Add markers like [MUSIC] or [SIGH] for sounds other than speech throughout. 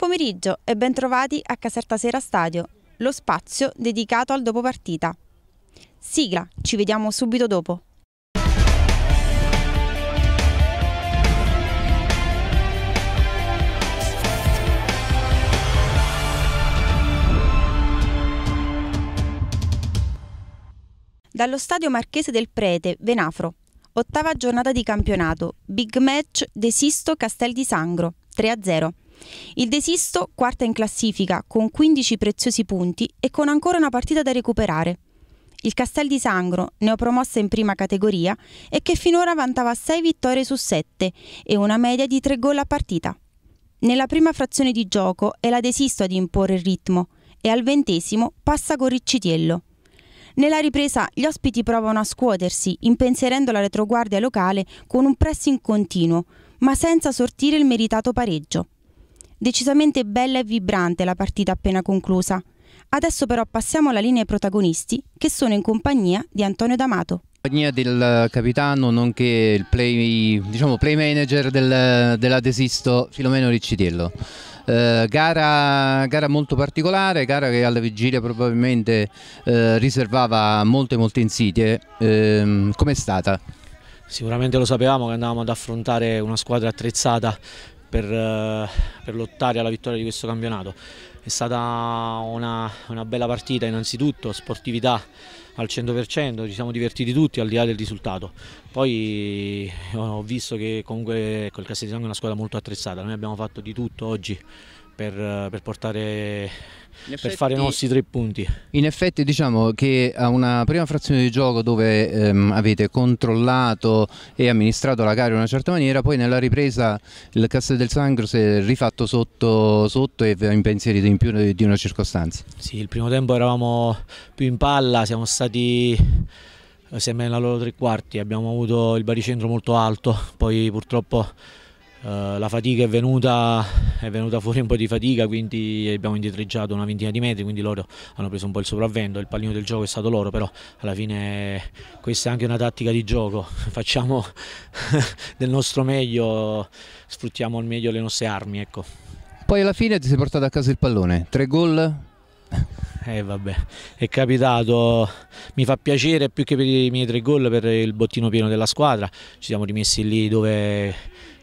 Pomeriggio e bentrovati a Caserta Sera Stadio, lo spazio dedicato al dopopartita. Sigla, ci vediamo subito dopo. dallo stadio marchese del Prete, Venafro. Ottava giornata di campionato, big match desisto Castel di Sangro, 3-0. Il Desisto quarta in classifica con 15 preziosi punti e con ancora una partita da recuperare. Il Castel di Sangro, neopromossa in prima categoria e che finora vantava 6 vittorie su 7 e una media di 3 gol a partita. Nella prima frazione di gioco è la Desisto ad imporre il ritmo e al ventesimo passa con Riccitiello. Nella ripresa gli ospiti provano a scuotersi, impensierendo la retroguardia locale con un pressing continuo, ma senza sortire il meritato pareggio. Decisamente bella e vibrante la partita appena conclusa. Adesso però passiamo alla linea ai protagonisti, che sono in compagnia di Antonio D'Amato. In Compagnia del eh, capitano, nonché il play, diciamo, play manager del, della Desisto Filomeno Riccitiello. Eh, gara, gara, molto particolare, gara che alla vigilia probabilmente eh, riservava molte molte insidie. Eh, Com'è stata? Sicuramente lo sapevamo che andavamo ad affrontare una squadra attrezzata per, eh, per lottare alla vittoria di questo campionato. È stata una, una bella partita innanzitutto, sportività al 100%, ci siamo divertiti tutti al di là del risultato. Poi eh, ho visto che comunque col ecco, Castel di è una squadra molto attrezzata, noi abbiamo fatto di tutto oggi per, per, portare, effetti, per fare i nostri tre punti. In effetti diciamo che a una prima frazione di gioco dove ehm, avete controllato e amministrato la gara in una certa maniera, poi nella ripresa il Castel del Sangro si è rifatto sotto, sotto e vi ha impensierito in più di una circostanza. Sì, il primo tempo eravamo più in palla, siamo stati eh, sempre nella loro tre quarti, abbiamo avuto il baricentro molto alto, poi purtroppo eh, la fatica è venuta, è venuta, fuori un po' di fatica, quindi abbiamo indietreggiato una ventina di metri, quindi loro hanno preso un po' il sopravvento, il pallino del gioco è stato loro, però alla fine questa è anche una tattica di gioco, [LAUGHS] facciamo [LAUGHS] del nostro meglio, sfruttiamo al meglio le nostre armi. Ecco. Poi alla fine ti sei portato a casa il pallone, tre gol? [LAUGHS] Eh vabbè, è capitato, mi fa piacere più che per i miei tre gol, per il bottino pieno della squadra, ci siamo rimessi lì dove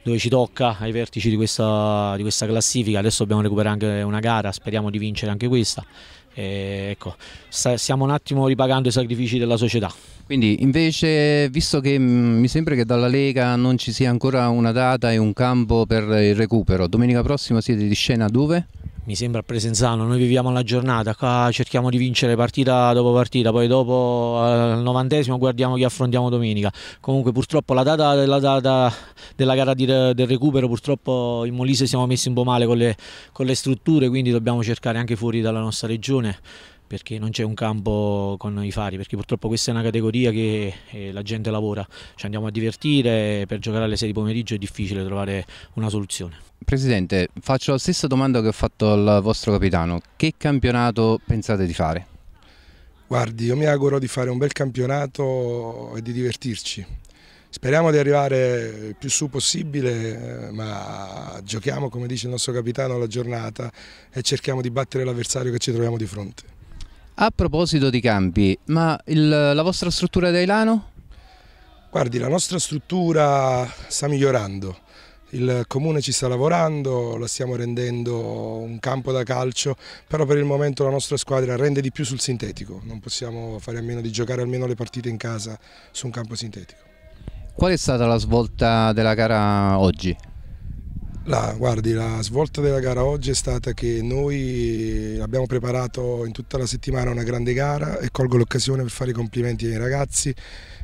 dove ci tocca ai vertici di questa, di questa classifica, adesso dobbiamo recuperare anche una gara, speriamo di vincere anche questa. E ecco, stiamo un attimo ripagando i sacrifici della società. Quindi invece, visto che mm, mi sembra che dalla Lega non ci sia ancora una data e un campo per il recupero, domenica prossima siete di scena dove? mi sembra a Presenzano, noi viviamo la giornata, qua cerchiamo di vincere partita dopo partita, poi dopo al novantesimo guardiamo chi affrontiamo domenica. Comunque purtroppo la data, la data della gara di, del recupero, purtroppo in Molise siamo messi un po' male con le, con le strutture, quindi dobbiamo cercare anche fuori dalla nostra regione perché non c'è un campo con i fari, perché purtroppo questa è una categoria che eh, la gente lavora, ci andiamo a divertire, per giocare alle 6 di pomeriggio è difficile trovare una soluzione. Presidente, faccio la stessa domanda che ho fatto al vostro capitano. Che campionato pensate di fare? Guardi, io mi auguro di fare un bel campionato e di divertirci. Speriamo di arrivare il più su possibile, eh, ma giochiamo, come dice il nostro capitano, la giornata e cerchiamo di battere l'avversario che ci troviamo di fronte. A proposito di campi, ma il, la vostra struttura da Ilano? Guardi, la nostra struttura sta migliorando. Il comune ci sta lavorando, la stiamo rendendo un campo da calcio, però per il momento la nostra squadra rende di più sul sintetico, non possiamo fare a meno di giocare almeno le partite in casa su un campo sintetico. Qual è stata la svolta della gara oggi? La, guardi, la svolta della gara oggi è stata che noi abbiamo preparato in tutta la settimana una grande gara e colgo l'occasione per fare i complimenti ai ragazzi.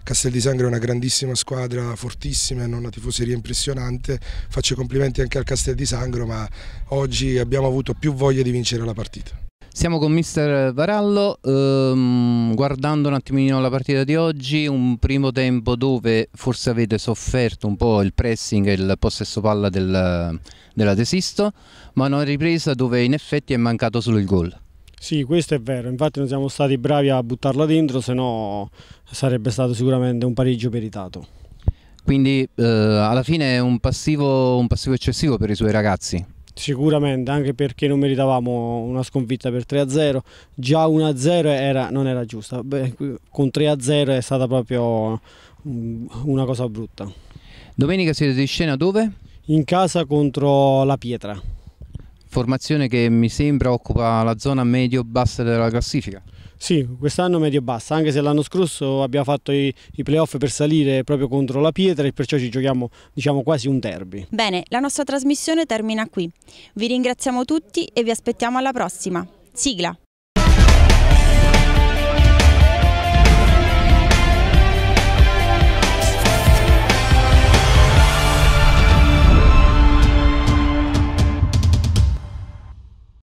Castel di Sangro è una grandissima squadra, fortissima, hanno una tifoseria impressionante. Faccio i complimenti anche al Castel di Sangro, ma oggi abbiamo avuto più voglia di vincere la partita. Siamo con Mister Varallo, ehm, guardando un attimino la partita di oggi, un primo tempo dove forse avete sofferto un po' il pressing e il possesso palla del, della Desisto, ma una ripresa dove in effetti è mancato solo il gol. Sì, questo è vero, infatti non siamo stati bravi a buttarla dentro, se no sarebbe stato sicuramente un pareggio meritato. Quindi eh, alla fine è un passivo, un passivo eccessivo per i suoi ragazzi. Sicuramente, anche perché non meritavamo una sconfitta per 3-0, già 1-0 non era giusta, con 3-0 è stata proprio mm, una cosa brutta. Domenica siete di scena dove? In casa contro la Pietra. Formazione che mi sembra occupa la zona medio-bassa della classifica. Sì, quest'anno medio-bassa, anche se l'anno scorso abbiamo fatto i, i playoff per salire proprio contro la pietra e perciò ci giochiamo diciamo quasi un derby. Bene, la nostra trasmissione termina qui. Vi ringraziamo tutti e vi aspettiamo alla prossima. Sigla!